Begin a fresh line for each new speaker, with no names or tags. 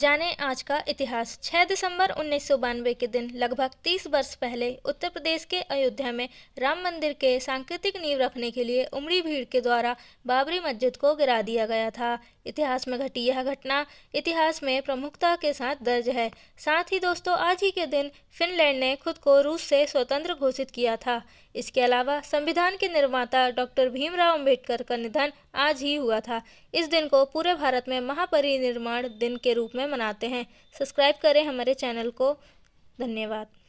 जाने आज का इतिहास 6 दिसंबर उन्नीस के दिन लगभग 30 वर्ष पहले उत्तर प्रदेश के अयोध्या में राम मंदिर के सांकेतिक नींव रखने के लिए उमड़ी भीड़ के द्वारा बाबरी मस्जिद को गिरा दिया गया था इतिहास में घटी यह घटना इतिहास में प्रमुखता के साथ दर्ज है साथ ही दोस्तों आज ही के दिन फिनलैंड ने खुद को रूस से स्वतंत्र घोषित किया था इसके अलावा संविधान के निर्माता डॉक्टर भीमराव अम्बेडकर का निधन आज ही हुआ था इस दिन को पूरे भारत में महापरिनिर्माण दिन के रूप में में मनाते हैं सब्सक्राइब करें हमारे चैनल को धन्यवाद